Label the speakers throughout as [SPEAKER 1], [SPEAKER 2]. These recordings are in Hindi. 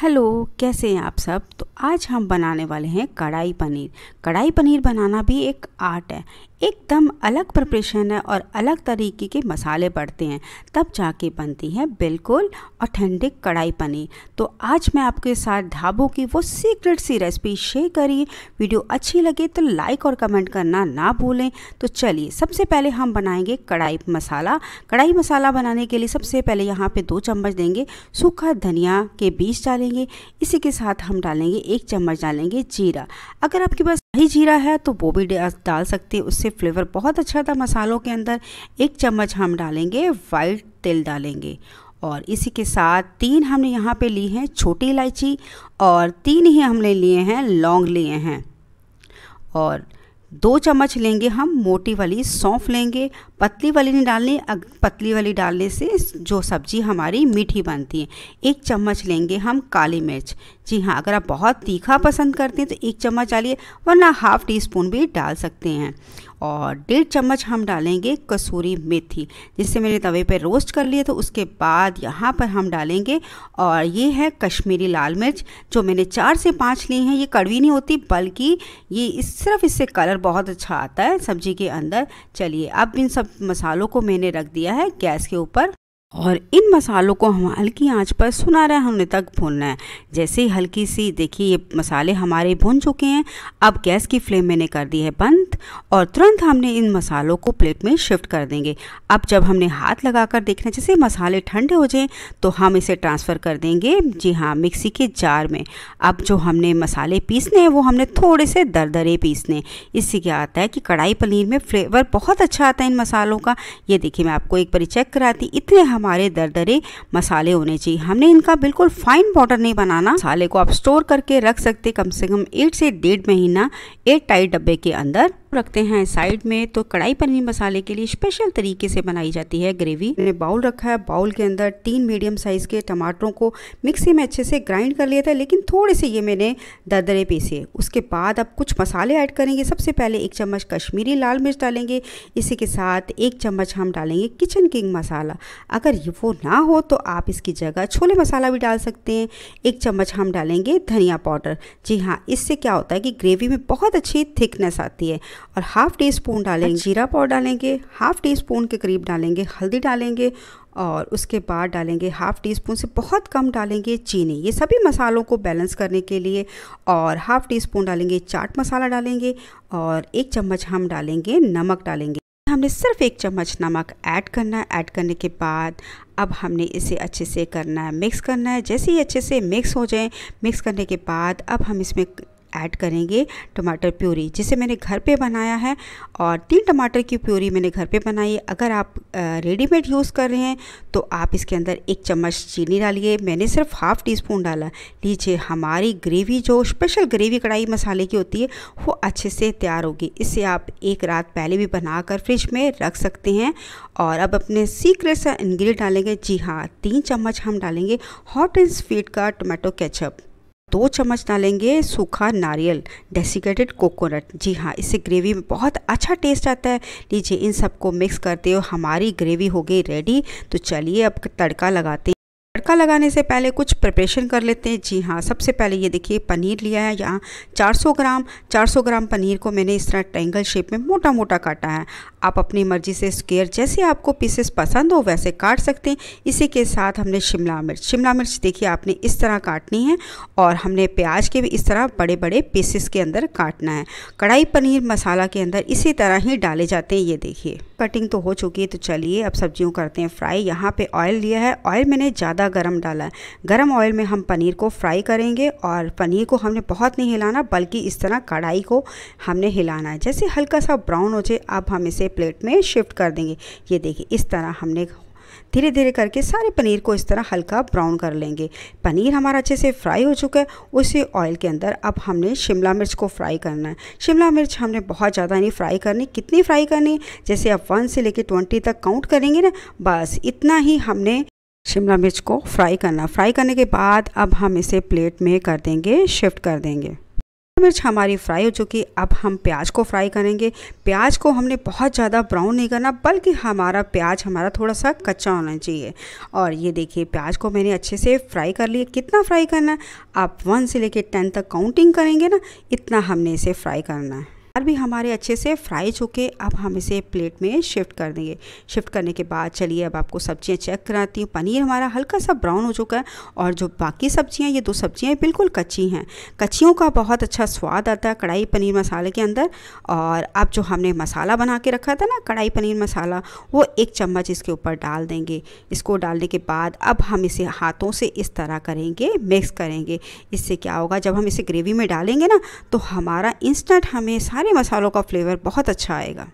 [SPEAKER 1] हेलो कैसे हैं आप सब तो आज हम बनाने वाले हैं कढ़ाई पनीर कढ़ाई पनीर बनाना भी एक आर्ट है एकदम अलग प्रिपरेशन है और अलग तरीके के मसाले पड़ते हैं तब जाके बनती है बिल्कुल ऑथेंटिक कढ़ाई पनीर तो आज मैं आपके साथ ढाबों की वो सीक्रेट सी रेसिपी शेयर करी वीडियो अच्छी लगे तो लाइक और कमेंट करना ना भूलें तो चलिए सबसे पहले हम बनाएंगे कढ़ाई मसाला कढ़ाई मसाला बनाने के लिए सबसे पहले यहाँ पर दो चम्मच देंगे सूखा धनिया के बीज डालेंगे इसी के साथ हम डालेंगे एक चम्मच डालेंगे जीरा अगर आपके पास शाही जीरा है तो वो भी डाल सकते हैं उससे फ्लेवर बहुत अच्छा था मसालों के अंदर एक चम्मच हम डालेंगे वाइट तेल डालेंगे और इसी के साथ तीन हमने यहाँ पे ली हैं छोटी इलायची और तीन ही हमने लिए हैं लौंग लिए हैं और दो चम्मच लेंगे हम मोटी वाली सौंफ लेंगे पतली वाली नहीं डालनी पतली वाली डालने से जो सब्ज़ी हमारी मीठी बनती है एक चम्मच लेंगे हम काली मिर्च जी हाँ अगर आप बहुत तीखा पसंद करते हैं तो एक चम्मच डालिए वरना हाफ़ टी स्पून भी डाल सकते हैं और डेढ़ चम्मच हम डालेंगे कसूरी मेथी जिससे मैंने तवे पर रोस्ट कर लिए तो उसके बाद यहाँ पर हम डालेंगे और ये है कश्मीरी लाल मिर्च जो मैंने चार से पाँच ली हैं ये कड़वी नहीं होती बल्कि ये इस सिर्फ इससे कलर बहुत अच्छा आता है सब्जी के अंदर चलिए अब इन सब मसालों को मैंने रख दिया है गैस के ऊपर और इन मसालों को हम हल्की आंच पर सुनहरा होने तक भूनना है जैसे ही हल्की सी देखिए ये मसाले हमारे भुन चुके हैं अब गैस की फ्लेम मैंने कर दी है बंद और तुरंत हमने इन मसालों को प्लेट में शिफ्ट कर देंगे अब जब हमने हाथ लगाकर देखना जैसे मसाले ठंडे हो जाएं तो हम इसे ट्रांसफ़र कर देंगे जी हाँ मिक्सी के जार में अब जो हमने मसाले पीसने हैं वो हमने थोड़े से दरदरे पीसने इससे क्या आता है कि कढ़ाई पनीर में फ्लेवर बहुत अच्छा आता है इन मसालों का ये देखिए मैं आपको एक बार चेक कराती इतने हम हमारे दरदरे मसाले होने चाहिए हमने इनका बिल्कुल फाइन पाउडर नहीं बनाना मसाले को आप स्टोर करके रख सकते कम से कम एट से डेढ़ महीना एयर टाइट डब्बे के अंदर रखते हैं साइड में तो कढ़ाई पनीर मसाले के लिए स्पेशल तरीके से बनाई जाती है ग्रेवी मैंने बाउल रखा है बाउल के अंदर तीन मीडियम साइज़ के टमाटरों को मिक्सी में अच्छे से ग्राइंड कर लिया था लेकिन थोड़े से ये मैंने दरदरे पीसे उसके बाद अब कुछ मसाले ऐड करेंगे सबसे पहले एक चम्मच कश्मीरी लाल मिर्च डालेंगे इसी के साथ एक चम्मच हम डालेंगे किचन किंग मसाला अगर ये वो ना हो तो आप इसकी जगह छोले मसाला भी डाल सकते हैं एक चम्मच हम डालेंगे धनिया पाउडर जी हाँ इससे क्या होता है कि ग्रेवी में बहुत अच्छी थिकनेस आती है और हाफ़ टी स्पून डालेंगे अच्छा। जीरा पाउडर डालेंगे हाफ़ टी स्पून के करीब डालेंगे हल्दी डालेंगे और उसके बाद डालेंगे हाफ़ टी स्पून से बहुत कम डालेंगे चीनी ये सभी मसालों को बैलेंस करने के लिए और हाफ़ टी स्पून डालेंगे चाट मसाला डालेंगे और एक चम्मच हम डालेंगे नमक डालेंगे हमने सिर्फ एक चम्मच नमक ऐड करना है ऐड करने के बाद अब हमने इसे अच्छे से करना है मिक्स करना है जैसे ही अच्छे से मिक्स हो जाए मिक्स करने के बाद अब हम इसमें ऐड करेंगे टमाटर प्यूरी जिसे मैंने घर पे बनाया है और तीन टमाटर की प्यूरी मैंने घर पे बनाई है अगर आप रेडीमेड यूज़ कर रहे हैं तो आप इसके अंदर एक चम्मच चीनी डालिए मैंने सिर्फ हाफ़ टी स्पून डाला लीजिए हमारी ग्रेवी जो स्पेशल ग्रेवी कढ़ाई मसाले की होती है वो अच्छे से तैयार होगी इसे आप एक रात पहले भी बनाकर फ्रिज में रख सकते हैं और अब अपने सीक्रेट सा इन्ग्रीडियंट डालेंगे जी हाँ तीन चम्मच हम डालेंगे हॉट एंड स्वीट का टोमेटो केचप दो चम्मच डालेंगे सूखा नारियल डेसिकेटेड कोकोनट जी हाँ इससे ग्रेवी में बहुत अच्छा टेस्ट आता है लीजिए इन सबको मिक्स करते हो हमारी ग्रेवी हो गई रेडी तो चलिए अब तड़का लगाते तड़का लगाने से पहले कुछ प्रिपरेशन कर लेते हैं जी हाँ सबसे पहले ये देखिए पनीर लिया है यहाँ 400 ग्राम 400 ग्राम पनीर को मैंने इस तरह ट्रेंगल शेप में मोटा मोटा काटा है आप अपनी मर्जी से स्क्वेयर जैसे आपको पीसेस पसंद हो वैसे काट सकते हैं इसी के साथ हमने शिमला मिर्च शिमला मिर्च देखिए आपने इस तरह काटनी है और हमने प्याज के भी इस तरह बड़े बड़े पीसेस के अंदर काटना है कढ़ाई पनीर मसाला के अंदर इसी तरह ही डाले जाते हैं ये देखिए कटिंग तो हो चुकी है तो चलिए अब सब्जियों करते हैं फ्राई यहाँ पे ऑयल लिया है ऑयल मैंने ज़्यादा गरम डाला है गरम ऑयल में हम पनीर को फ्राई करेंगे और पनीर को हमने बहुत नहीं हिलाना बल्कि इस तरह कढ़ाई को हमने हिलाना है जैसे हल्का सा ब्राउन हो जाए अब हम इसे प्लेट में शिफ्ट कर देंगे ये देखिए इस तरह हमने धीरे धीरे करके सारे पनीर को इस तरह हल्का ब्राउन कर लेंगे पनीर हमारा अच्छे से फ्राई हो चुका है उसी ऑयल के अंदर अब हमने शिमला मिर्च को फ्राई करना है शिमला मिर्च हमने बहुत ज़्यादा नहीं फ्राई करनी कितनी फ्राई करनी जैसे आप वन से लेकर ट्वेंटी तक काउंट करेंगे ना बस इतना ही हमने शिमला मिर्च को फ्राई करना फ्राई करने के बाद अब हम इसे प्लेट में कर देंगे शिफ्ट कर देंगे मिर्च हमारी फ्राई हो चुकी अब हम प्याज को फ्राई करेंगे प्याज को हमने बहुत ज़्यादा ब्राउन नहीं करना बल्कि हमारा प्याज हमारा थोड़ा सा कच्चा होना चाहिए और ये देखिए प्याज को मैंने अच्छे से फ्राई कर लिया कितना फ्राई करना है आप वन से लेकर टेन तक काउंटिंग करेंगे ना इतना हमने इसे फ्राई करना है प्याज भी हमारे अच्छे से फ्राइज चुके अब हम इसे प्लेट में शिफ्ट कर देंगे शिफ्ट करने के बाद चलिए अब आपको सब्जियां चेक कराती हूँ पनीर हमारा हल्का सा ब्राउन हो चुका है और जो बाकी सब्जियां ये दो सब्जियां बिल्कुल कच्ची हैं कच्चियों का बहुत अच्छा स्वाद आता है कढ़ाई पनीर मसाले के अंदर और अब जो हमने मसाला बना के रखा था ना कढ़ाई पनीर मसाला वो एक चम्मच इसके ऊपर डाल देंगे इसको डालने के बाद अब हम इसे हाथों से इस तरह करेंगे मिक्स करेंगे इससे क्या होगा जब हम इसे ग्रेवी में डालेंगे ना तो हमारा इंस्टेंट हमें सारे सारे मसालों का फ्लेवर बहुत अच्छा आएगा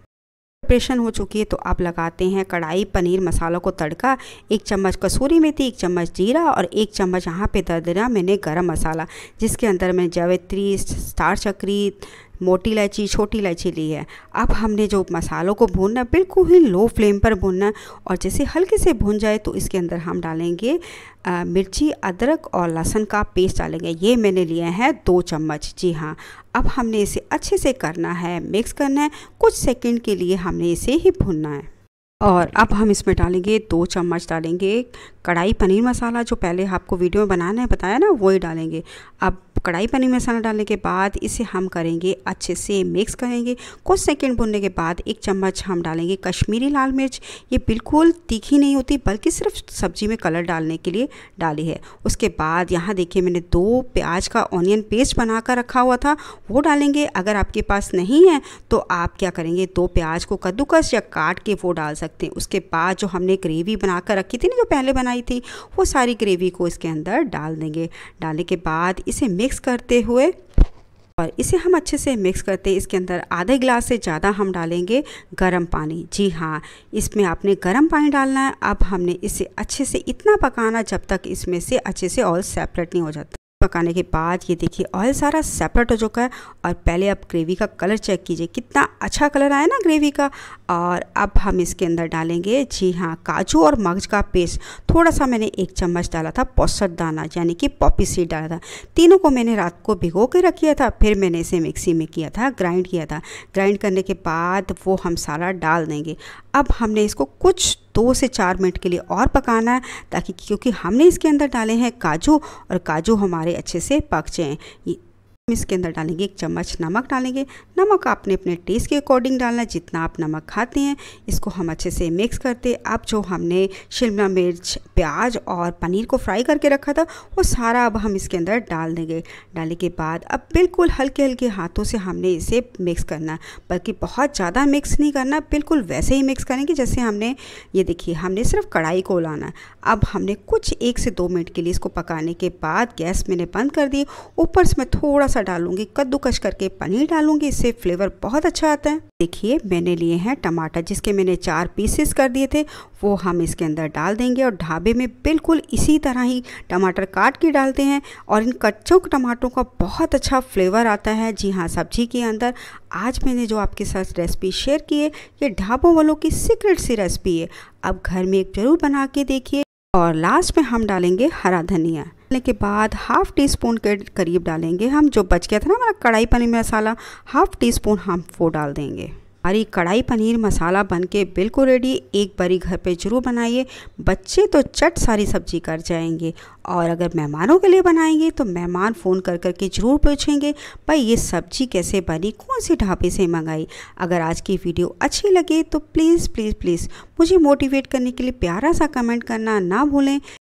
[SPEAKER 1] प्रिपरेशन हो चुकी है तो आप लगाते हैं कढ़ाई पनीर मसालों को तड़का एक चम्मच कसूरी मेथी एक चम्मच जीरा और एक चम्मच यहाँ पे दर मैंने गरम मसाला जिसके अंदर मैं जावित्री स्टार चक्री मोटी इलायची छोटी इलायची ली है अब हमने जो मसालों को भूनना बिल्कुल ही लो फ्लेम पर भूनना और जैसे हल्के से भून जाए तो इसके अंदर हम डालेंगे आ, मिर्ची अदरक और लहसुन का पेस्ट डालेंगे ये मैंने लिए हैं दो चम्मच जी हाँ अब हमने इसे अच्छे से करना है मिक्स करना है कुछ सेकेंड के लिए हमने इसे ही भूनना है और अब हम इसमें डालेंगे दो चम्मच डालेंगे कढ़ाई पनीर मसाला जो पहले आपको वीडियो में बनाना है बताया ना वही डालेंगे अब कढ़ाई पनीर मसाला डालने के बाद इसे हम करेंगे अच्छे से मिक्स करेंगे कुछ सेकंड भुनने के बाद एक चम्मच हम डालेंगे कश्मीरी लाल मिर्च ये बिल्कुल तीखी नहीं होती बल्कि सिर्फ सब्जी में कलर डालने के लिए डाली है उसके बाद यहाँ देखिए मैंने दो प्याज का ऑनियन पेस्ट बना कर रखा हुआ था वो डालेंगे अगर आपके पास नहीं है तो आप क्या करेंगे दो प्याज को कद्दूकस या काट के वो डाल सकते हैं उसके बाद जो हमने ग्रेवी बना कर रखी थी ना जो पहले बनाई थी वो सारी ग्रेवी को इसके अंदर डाल देंगे डालने के बाद इसे मिक्स मिक्स करते हुए और इसे हम अच्छे से मिक्स करते इसके अंदर आधे गिलास से ज़्यादा हम डालेंगे गर्म पानी जी हाँ इसमें आपने गर्म पानी डालना है अब हमने इसे अच्छे से इतना पकाना जब तक इसमें से अच्छे से ऑयल सेपरेट नहीं हो जाता पकाने के बाद ये देखिए ऑयल सारा सेपरेट हो चुका है और पहले आप ग्रेवी का कलर चेक कीजिए कितना अच्छा कलर आया ना ग्रेवी का और अब हम इसके अंदर डालेंगे जी हाँ काजू और मगज का पेस्ट थोड़ा सा मैंने एक चम्मच डाला था पौसट दाना यानी कि पॉपी सीड डाला था तीनों को मैंने रात को भिगो के किया था फिर मैंने इसे मिक्सी में किया था ग्राइंड किया था ग्राइंड करने के बाद वो हम सारा डाल देंगे अब हमने इसको कुछ दो से चार मिनट के लिए और पकाना है ताकि क्योंकि हमने इसके अंदर डाले हैं काजू और काजू हमारे अच्छे से पक जाएँ हम इसके अंदर डालेंगे एक चम्मच नमक डालेंगे नमक आपने अपने टेस्ट के अकॉर्डिंग डालना जितना आप नमक खाते हैं इसको हम अच्छे से मिक्स करते अब जो हमने शिमला मिर्च प्याज और पनीर को फ्राई करके रखा था वो सारा अब हम इसके अंदर डाल देंगे डालने के बाद अब बिल्कुल हल्के हल्के हाथों से हमने इसे मिक्स करना बल्कि बहुत ज़्यादा मिक्स नहीं करना बिल्कुल वैसे ही मिक्स करेंगे जैसे हमने ये देखिए हमने सिर्फ कढ़ाई को लाना अब हमने कुछ एक से दो मिनट के लिए इसको पकाने के बाद गैस मैंने बंद कर दी ऊपर से मैं थोड़ा सा सा डालूंगी कद्दूकस करके पनीर डालूंगी इससे फ्लेवर बहुत अच्छा आता है देखिए मैंने लिए हैं टमाटर जिसके मैंने चार पीसेस कर दिए थे वो हम इसके अंदर डाल देंगे और ढाबे में बिल्कुल इसी तरह ही टमाटर काट के डालते हैं और इन कच्चों टमाटरों का बहुत अच्छा फ्लेवर आता है जी हाँ सब्जी के अंदर आज मैंने जो आपके साथ रेसिपी शेयर की है ये ढाबों वालों की सीक्रेट सी रेसिपी है अब घर में एक ज़रूर बना के देखिए और लास्ट में हम डालेंगे हरा धनिया डालने के बाद हाफ़ टी स्पून के करीब डालेंगे हम जो बच गया था ना हमारा kadai paneer masala half teaspoon हम वो डाल देंगे हमारी कढ़ाई पनीर मसाला बन के बिल्कुल रेडी एक बारी घर पे जरूर बनाइए बच्चे तो चट सारी सब्जी कर जाएंगे और अगर मेहमानों के लिए बनाएंगे तो मेहमान फ़ोन कर कर के ज़रूर पूछेंगे भाई ये सब्जी कैसे बनी कौन से ढाबे से मंगाई अगर आज की वीडियो अच्छी लगे तो प्लीज़ प्लीज़ प्लीज़ मुझे मोटिवेट करने के लिए प्यारा सा कमेंट करना ना भूलें